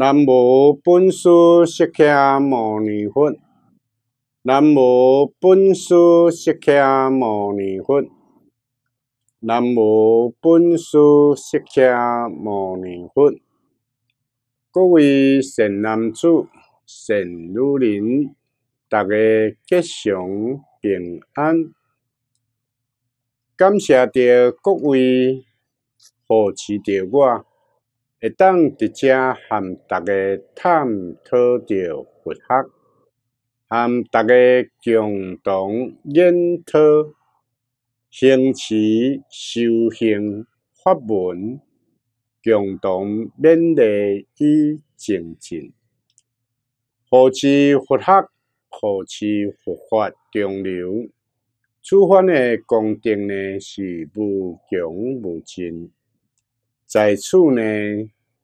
南无本师释迦牟尼佛，南无本师释迦牟尼佛，南无本师释迦牟尼佛。各位善男子、善女人，大家吉祥平安。感谢着各位扶持着我。会当直接和大家探讨着佛学，和大家共同研讨、行持、修行、法门，共同勉励与前进。何持佛学，何持佛法中流？此法的功德呢，是无穷无尽。在此呢，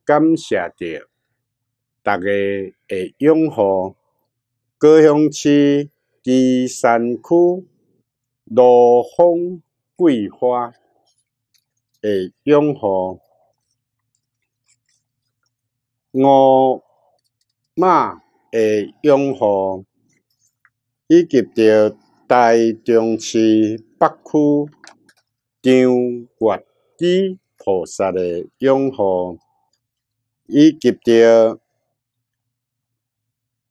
感谢着大家的拥护，高雄市基山区罗峰桂花的拥护，五妈的拥护，以及着台中市北区张月枝。菩萨的拥护，以及着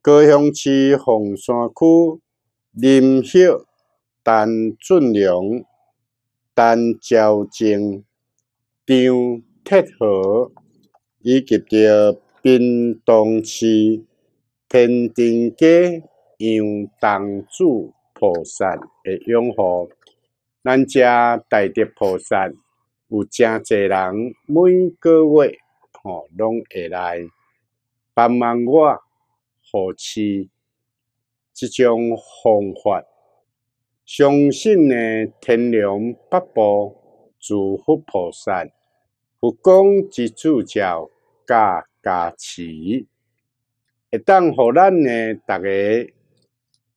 高雄市凤山区林旭、陈俊良、陈昭静、张铁河，以及着滨东市天定街杨东子菩萨的拥护，咱遮大德菩萨。有真侪人，每个月吼拢会来帮忙我扶持即种方法。相信呢，天龙八部、诸佛菩萨、佛光之主教加加持，会当互咱呢，逐个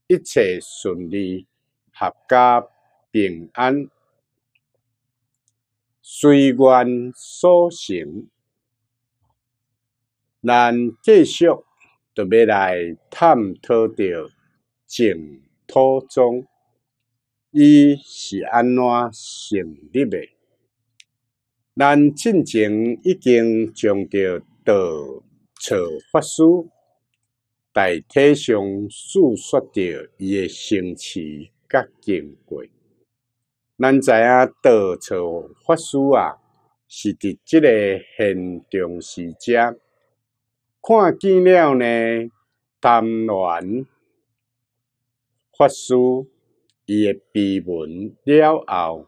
一切顺利，合家平安。随缘所行，咱继续特要来探讨着净土宗，伊是安怎成立的？咱进前已经将着道绰法师，大体上述说着伊的生起甲经过。咱知影道场法师啊，是伫即个现场时节看见了呢，参乱法师伊个碑文了后，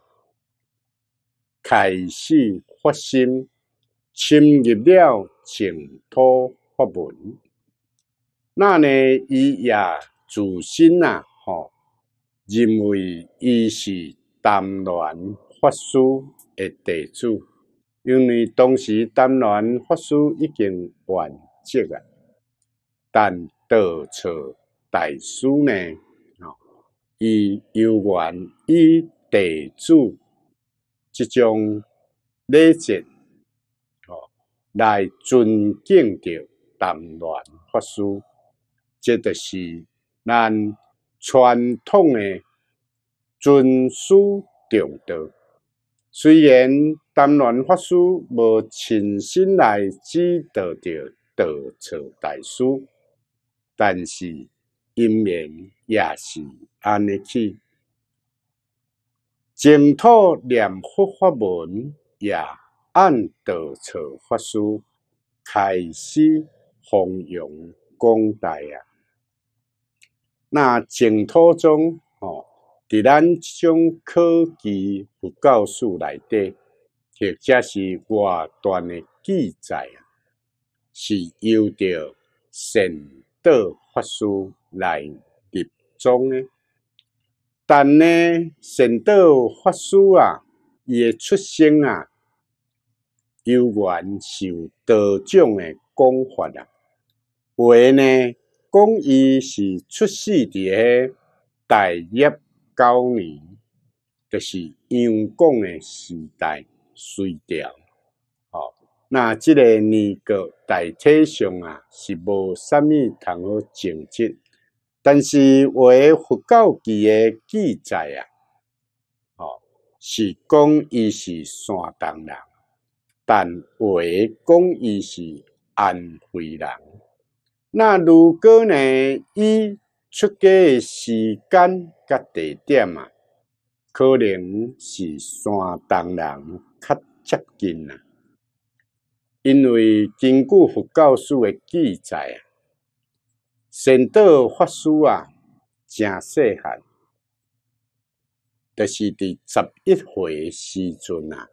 开始发心深入了净土法门，那呢，伊也自信啊，吼认为伊是。坛乱法师的弟子，因为当时坛乱法师已经完结啊，但道策大师呢，哦，伊幽远依地主即种礼节，哦，来尊敬着坛乱法师，即著是咱传统诶。尊师重道，虽然单乱法师无亲身来指导着道策大师，但是因缘也是安尼去。净土念佛法门也按道策法师开始弘扬广大啊。那净土中哦。伫咱即种科技佛教书内底，或者是外传的记载啊，是有着神道法师来立装诶。但呢，神道法师啊，伊诶出生啊，由元受道种诶讲法啊，话呢讲，伊是出世伫诶大业。九年，就是杨广的时代，衰掉。哦，那即个年号大体上啊是无啥物通好证绩，但是《诶佛教记》的记载啊，哦，是讲伊是山东人，但《诶讲，伊是安徽人。那如果呢伊？出家诶时间甲地点啊，可能是山东人较接近啊，因为根据佛教书诶记载啊，圣道法师啊，正细汉，就是伫十一岁时阵啊，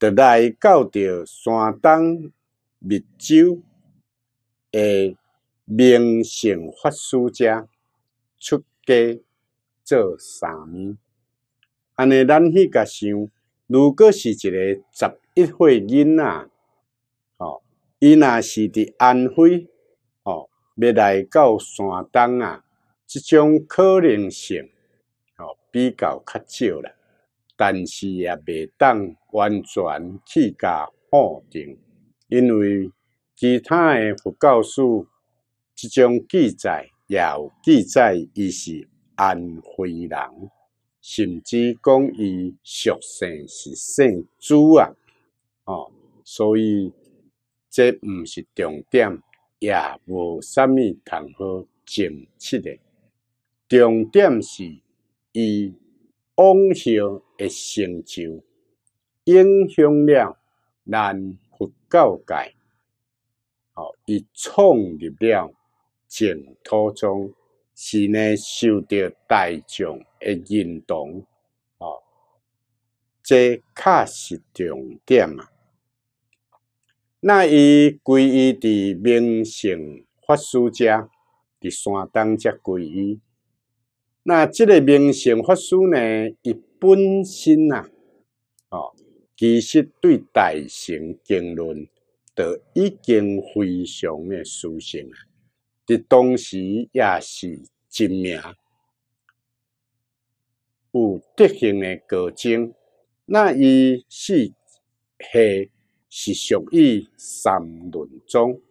就来到着山东密州，诶，明圣法师家。出家做僧，安尼咱去甲想，如果是一个十一岁囡仔，哦，伊若是伫安徽，哦，未来到山东啊，即种可能性，哦，比较较少啦。但是也未当完全去甲否定，因为其他诶佛教书即种记载。也有记载，伊是安徽人，甚至讲伊属姓是姓朱啊，哦，所以这毋是重点，也无啥物通好争七的。重点是伊往后的成就，影响了南佛教界，哦，伊创立了。净土中是呢，受到大众的认同，哦，这卡实重点啊。那伊皈依伫明成法师家，伫山东则皈依。那即个明成法师呢，伊本身啊，哦，其实对大乘经论都已经非常诶熟悉啊。伫当时也是知名，有德行的高僧。那伊是系是属于三论宗，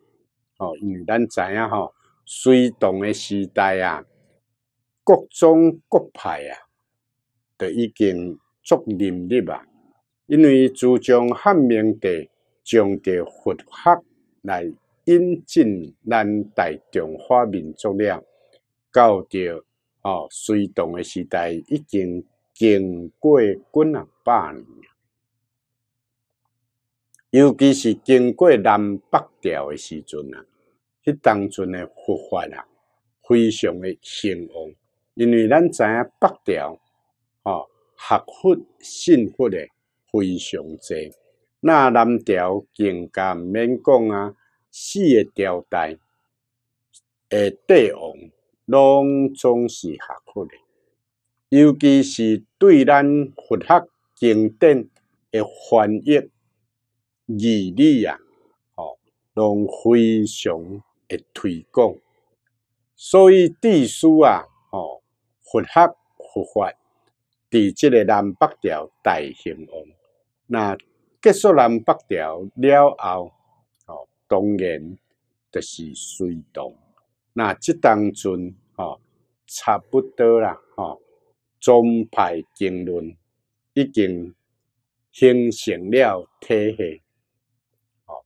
哦，因咱知影吼，隋唐的时代啊，各种各派啊，都已经足努力吧，因为自从汉明帝将的佛法来。引进咱大中华民族了，到着哦隋唐诶时代已经经过几啊百年，尤其是经过南北朝诶时阵啊，迄当阵诶佛法啊，非常诶兴旺，因为咱知影北朝哦，学佛信佛诶非常济，那南朝更加毋免讲啊。四个朝代诶帝王，拢总是合佛诶，尤其是对咱佛学经典诶翻译义理啊，哦，拢非常诶推广。所以地书啊，哦，佛学佛法，伫即个南北朝带兴旺。那结束南北朝了后，当然就是随动，那这当中哈差不多啦哈，宗派经论已经形成了体系，哦，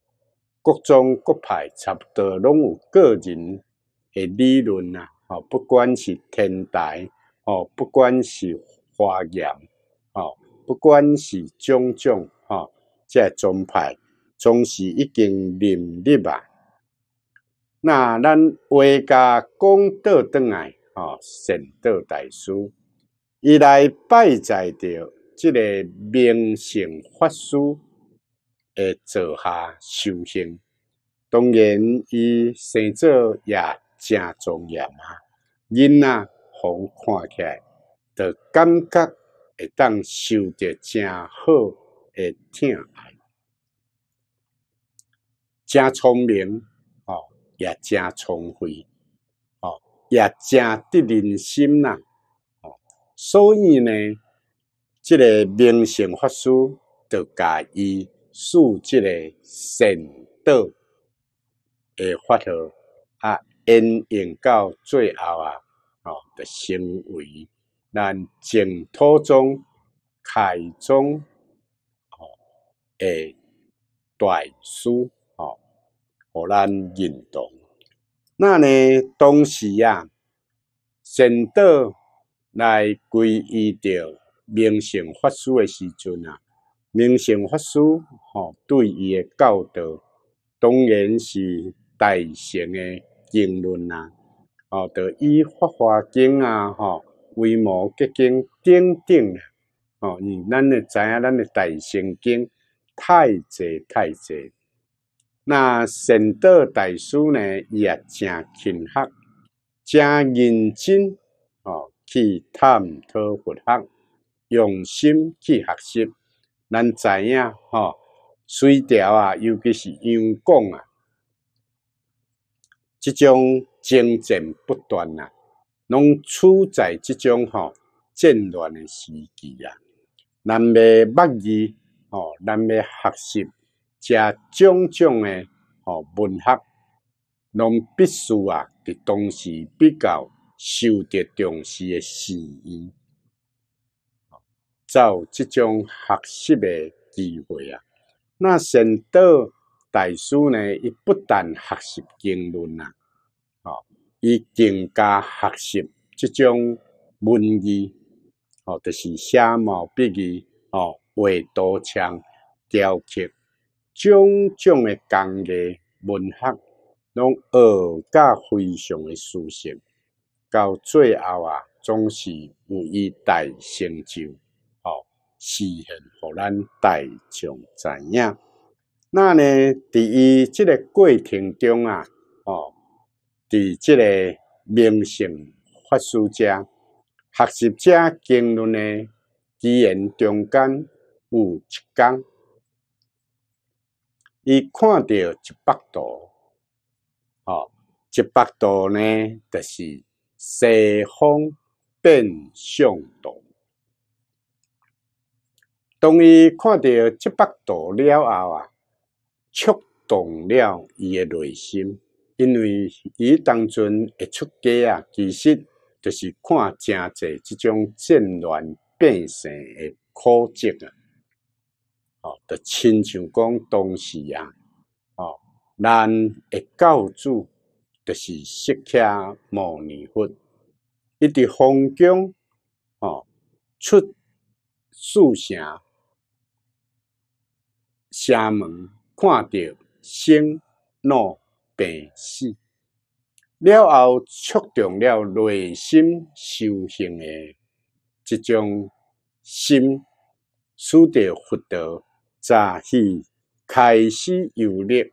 各种各派差不多拢有个人诶理论呐，哦，不管是天台，哦，不管是华严，哦，不管是种种即这宗派。总是已经立吧？那咱画家讲道转来，吼，圣德大师伊来拜在着即个明圣法师的座下修行，当然伊生做也正庄严啊，人啊，互看起来，都感觉会当受着正好诶，疼。真聪明哦，也真聪慧哦，也真得人心呐。哦，所以呢，这个明行法师就甲伊受这个圣道的法号，啊，应用到最后啊，哦，著成为咱净土中开宗哦诶，代书。难认同。那呢？当时啊，神道来皈依着明圣法师的时阵啊，明圣法师吼对伊的教导，当然是大乘的经论啊，吼，着以《法华经》啊，吼《维摩结经》等等的。吼，咱会知影，咱的大乘经太济太济。那圣道大师呢，也真勤学，真认真哦，去探讨佛学，用心去学习。咱知影哦，水调啊，尤其是杨广啊，即种征战不断啊，拢处在即种哦、战乱诶时期啊，咱未捌字哦，咱未学习。这种种的哦，文学，拢必须啊，伫当时比较受得重视诶事宜，找即种学习诶机会啊。那圣道大师呢，伊不但学习经论啊，哦，伊更加学习即种文艺，哦，就是写毛笔字、哦，画刀枪雕刻。种种诶工艺、文学，拢学甲非常诶熟悉，到最后啊，总是有一大成就，哦，实现互咱大众知影。那呢，伫伊即个过程中啊，哦，伫即个明胜法师、学习者、经论诶居然中间有一工。伊看到一百度，哦，一百度呢，就是西方变向度。当伊看到一百度了后啊，触动了伊的内心，因为伊当阵会出家啊，其实就是看真济即种战乱变成的苦境啊。哦，亲像讲当时啊，哦，人诶教主，就是释迦牟尼佛，一直风中，哦，出宿舍，山门看到心怒病死。了后触动了内心修行的即种心，取得福德。开始游历，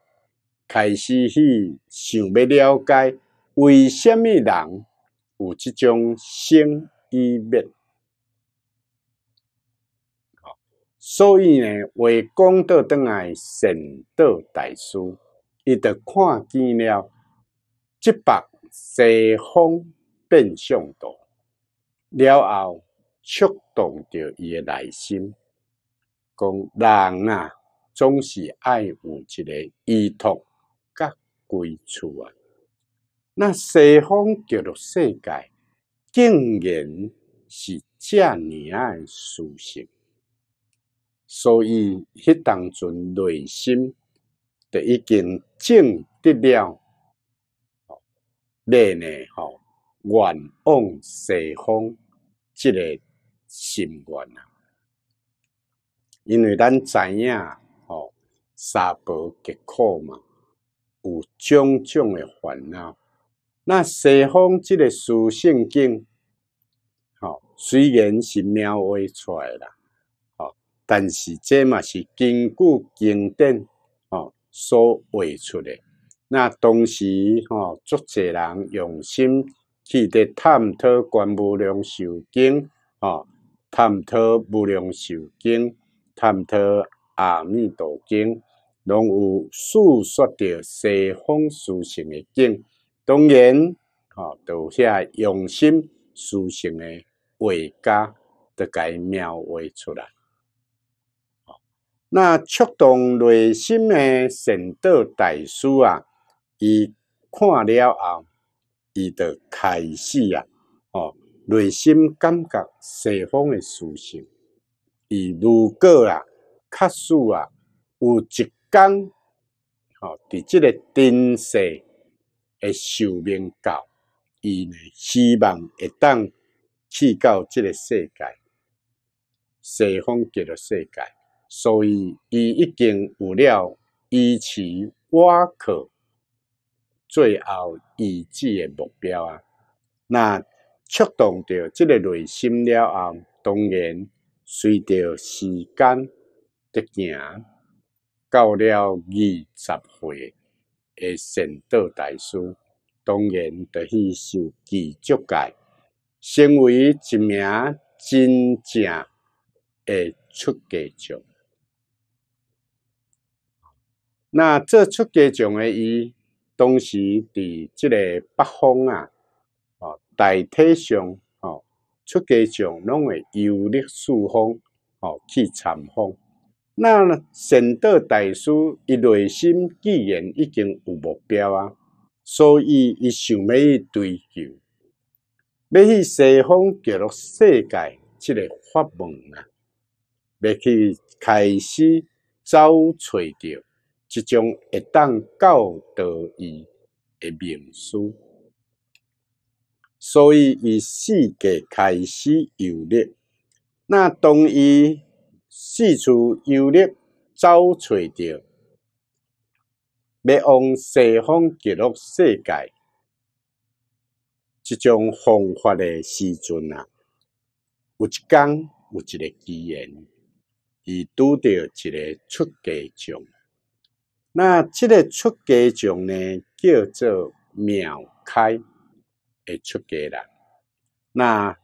开始去想要了解为什么人有即种心愚昧。所以呢，为功德倒来成道大师，伊就看见了即把西方变相图，了后触动着伊诶内心。讲人啊，总是爱有一个依托甲归处啊。那西方叫做世界，竟然是遮尔啊的殊胜，所以迄当阵内心就已经静得了内内吼愿往西方即个心愿啊。因为咱知影，吼，三婆极苦嘛，有种种诶烦恼。那西方即个《书圣经，吼，虽然是描绘出来啦，吼，但是即嘛是根据经典，吼，所画出诶。那当时，吼，作者人用心去伫探讨《观无量寿经》，啊，探讨《无量寿经》。探讨《阿弥陀经》拢有诉说着西方殊胜的经，当然吼都遐用心殊胜的画家，甲该描绘出来。吼，那触动内心的圣道大师啊，伊看了后，伊就开始啊，吼内心感觉西方的殊胜。伊如果啊，确实啊，有一天，吼，伫即个灯世，诶，寿命到，伊呢，希望会当去到即个世界，西方极乐世界，所以伊已经有了以此我可最后意志诶目标啊，那触动着即个内心了后，当然。随着时间的行，到了二十岁，诶，成道大师当然著去受成就感，成为一名真正诶出家众。那这出家众诶，伊当时伫即个北方啊，哦，大体上。出家众拢会游历四方，哦，去参访。那圣道大师，伊内心既然已经有目标啊，所以伊想要去追求，要去西方极乐世界，即个法门啊，要去开始找揣着，即种会当教导伊的名书。所以，伊四界开始游历。那当伊四处游历，找揣到要往西方极乐世界即种方法的时阵啊，有一天有一个机缘，伊拄到一个出家众。那即个出家众呢，叫做妙开。会出家人，那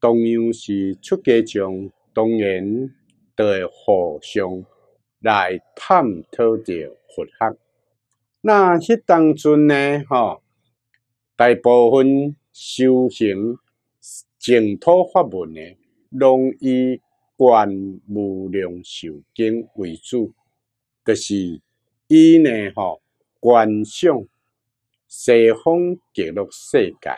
同样是出家人，当然都会互相来探讨着佛学。那迄当中呢，吼，大部分修行净土法门诶，拢以观无量寿经为主，就是以呢吼观想。西方极乐世界，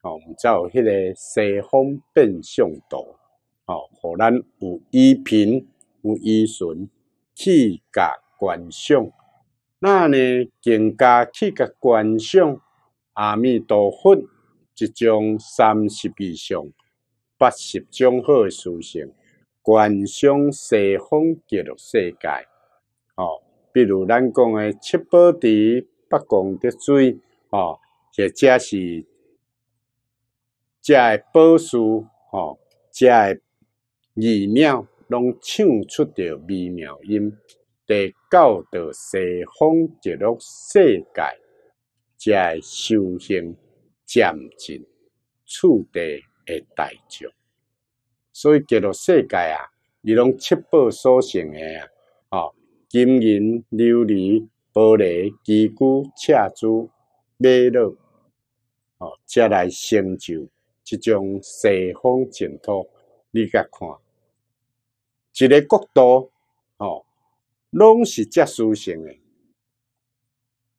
吼，毋们有迄个西方变相图，吼，互咱有依凭，有依循去甲观赏。那呢，更加去甲观赏阿弥陀佛一种三十以上八十种好诶事情，观赏西方极乐世界，吼，比如咱讲诶七宝池。北光的水，哦，或者是，只的宝树，吼，只的异鸟，拢唱出着美妙音，第九导西方极乐世界遮的修行渐进处地的大众。所以极乐世界啊，伊拢七宝所成的啊，哦，金银琉璃。玻璃、铁骨、赤足、马路，哦，才来成就一种西方净土，你甲看，一个国度，哦，拢是遮殊胜的，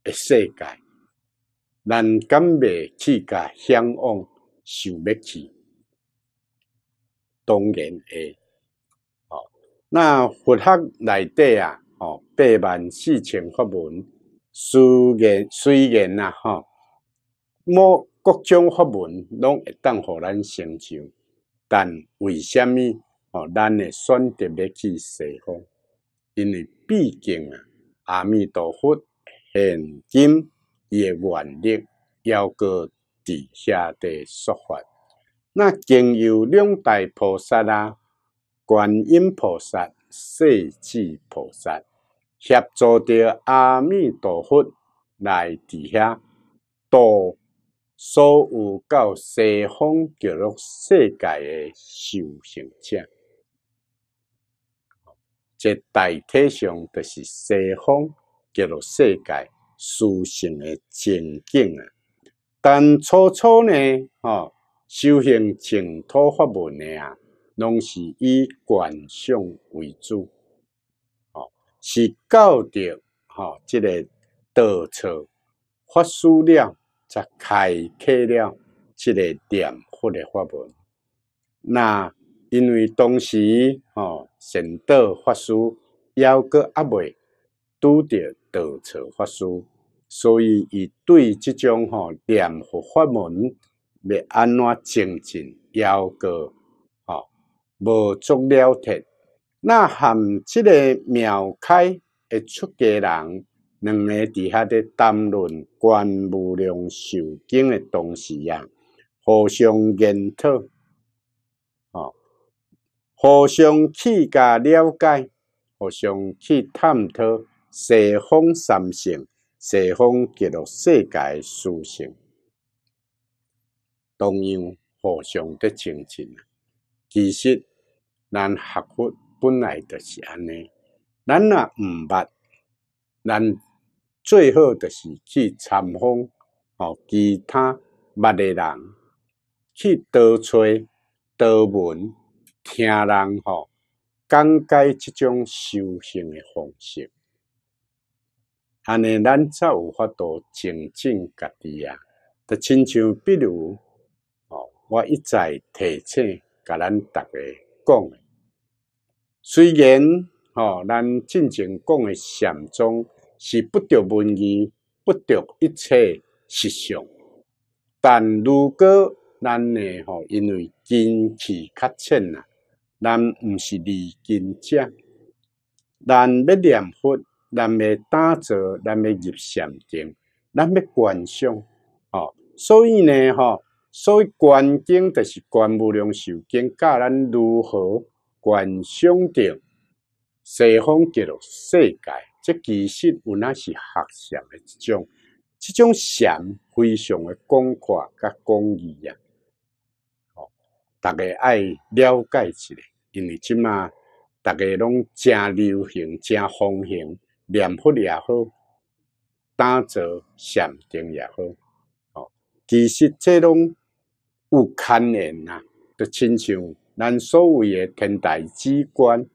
诶，世界，人敢未去甲向往，想要去，当然会。哦，那佛学内底啊。八万四千佛门。虽然虽然啊哈，某各种佛门拢一旦互咱成就，但为虾米哦，咱会选择要去西方？因为毕竟啊，阿弥陀佛现今伊诶愿力要个伫下的说法，那经有两大菩萨啊，观音菩萨、世智菩萨。协助着阿弥陀佛来伫遐度所有到西方极乐世界的修行者，即大体上就是西方极乐世界修行的情景啊。但初初呢，哦、修行净土法门诶，啊，拢是以观想为主。是到着吼即个道场法师了，才开启了即个念佛法门。那因为当时吼圣道法师抑个阿未拄着道场法师，所以伊对即种吼念佛法门要安怎精进，要个吼无足了解。那含即个妙开诶出家人，两个伫遐咧谈论观无量寿经诶东西啊，互相研讨，哦，互相去甲了解，互相去探讨西方三圣、西方极乐世界殊胜，同样互相的亲近其实咱学佛。本来就是安尼，咱若毋捌，咱最好著是去参访哦，其他捌诶人去多找多闻，听人哦讲解即种修行诶方式，安尼咱才有法度精进家己啊！就亲像比如哦，我一再提醒甲咱逐个讲诶。虽然哦、咱进前讲诶禅宗是不得文字，不得一切实相，但如果咱诶吼因为根气较浅啊，咱毋是离根者，咱要念佛，咱要打坐，咱要入禅定，咱要观想，哦，所以呢吼所以观景就是观无量寿经教，咱如何？观想着西方极乐世界，这其实有那是学禅的一种，这种禅非常的广阔甲广义啊。哦，大家爱了解一下，因为即马大家拢正流行正风行，念佛也好，打坐禅定也好，哦，其实这拢有牵连啊，都亲像。咱所谓诶天台之观、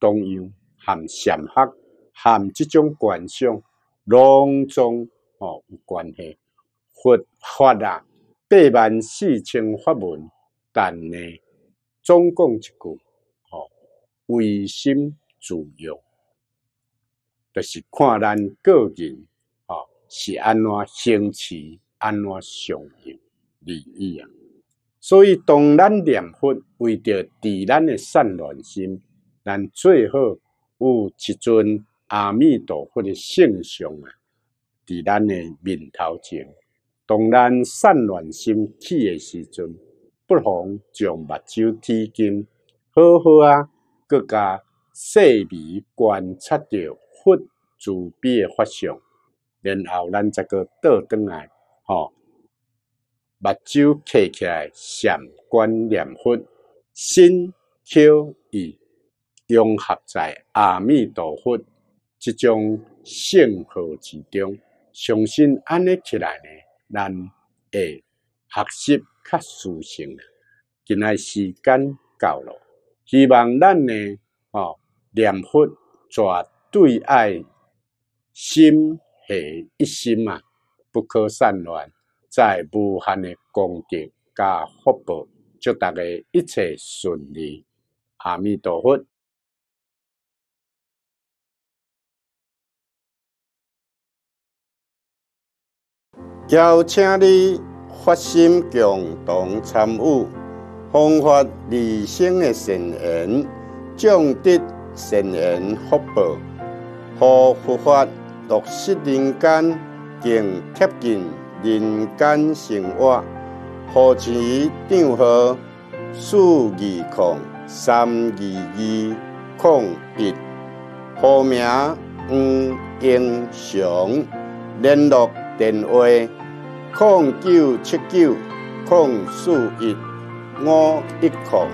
东游含禅学含即种观想，拢总吼有关系。佛法啊，八万四千法门，但呢总共一句吼，唯心自由，就是看咱个人吼是安怎兴起，安怎相应而已啊。所以，当咱念佛为着治咱的善乱心，咱最好有一尊阿弥陀佛的圣像啊，伫咱的面头前。当咱善乱心起的时阵，不妨将目睭提近，好好啊，更加细微观察着佛慈悲的法相，然后咱再个倒转来，吼。目睭开起来，善观念佛，心口意融合在阿弥陀佛这种圣号之中，相信安尼起来呢，咱会学习较舒心。今仔时间到咯，希望咱呢，哦，念佛，绝对爱，心系一心啊，不可散乱。在武汉的功德加福报，祝大家一切顺利！阿弥陀佛！邀请你发心共同参与，弘法立生的圣言，降低圣言福报，让佛法落实人间更贴近。人间生活，户址张河四二空三二二空一，户名黄英雄，联络电话空九七九空四一五一空。